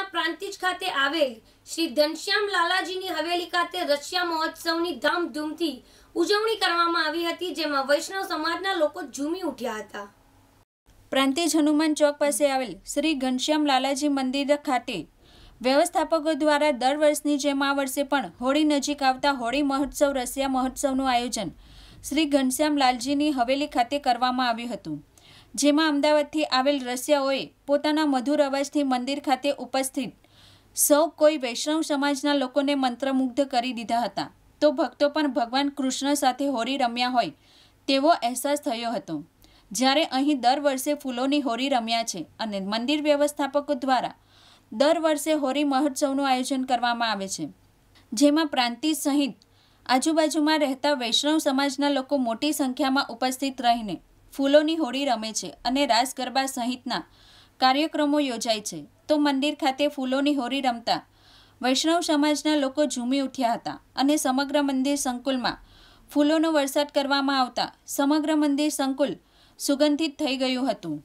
વડોદરાના પ્રાંતિજ ખાતે આવેલ શ્રી ઘનશ્યામ લાલાજીની હવેલી ખાતે રશિયા મહોત્સવની ધામધૂમથી ઉજવણી કરવામાં આવી હતી જેમાં વૈષ્ણવ સમાજના લોકો ઝૂમી ઉઠ્યા હતા પ્રાંતિજ હનુમાન ચોક પાસે આવેલ શ્રી ઘનશ્યામ લાલાજી મંદિર ખાતે વ્યવસ્થાપકો દ્વારા દર વર્ષની જેમ આ વર્ષે પણ હોળી નજીક આવતા હોળી મહોત્સવ રશિયા મહોત્સવનું આયોજન શ્રી ઘનશ્યામ લાલજીની હવેલી ખાતે કરવામાં આવ્યું હતું જેમાં અમદાવાદથી આવેલ રસિયાઓએ પોતાના મધુર અવાજથી મંદિર ખાતે ઉપસ્થિત સૌ કોઈ વૈષ્ણવ સમાજના લોકોને મંત્રમુગ્ધ કરી દીધા હતા તો ભક્તો પણ ભગવાન કૃષ્ણ સાથે હોળી રમ્યા હોય તેવો અહેસાસ થયો હતો જ્યારે અહીં દર વર્ષે ફૂલોની હોળી રમ્યા છે અને મંદિર વ્યવસ્થાપકો દ્વારા દર વર્ષે હોળી મહોત્સવનું આયોજન કરવામાં આવે છે જેમાં પ્રાંતિજ સહિત આજુબાજુમાં રહેતા વૈષ્ણવ સમાજના લોકો મોટી સંખ્યામાં ઉપસ્થિત રહીને ફૂલોની હોળી રમે છે અને રાસ ગરબા સહિતના કાર્યક્રમો યોજાય છે તો મંદિર ખાતે ફૂલોની હોળી રમતા વૈષ્ણવ સમાજના લોકો ઝૂમી ઉઠ્યા હતા અને સમગ્ર મંદિર સંકુલમાં ફૂલોનો વરસાદ કરવામાં આવતા સમગ્ર મંદિર સંકુલ સુગંધિત થઈ ગયું હતું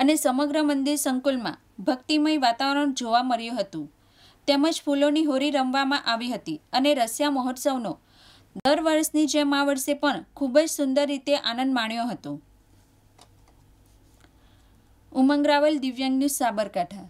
અને સમગ્ર મંદિર સંકુલમાં ભક્તિમય વાતાવરણ જોવા મળ્યું હતું તેમજ ફૂલોની હોળી રમવામાં આવી હતી અને રસિયા મહોત્સવનો દર વર્ષની જેમ આ વર્ષે પણ ખૂબ જ સુંદર રીતે આનંદ માણ્યો હતો ઉમંગ રાવલ દિવ્યાંગ ન્યૂઝ સાબરકાંઠા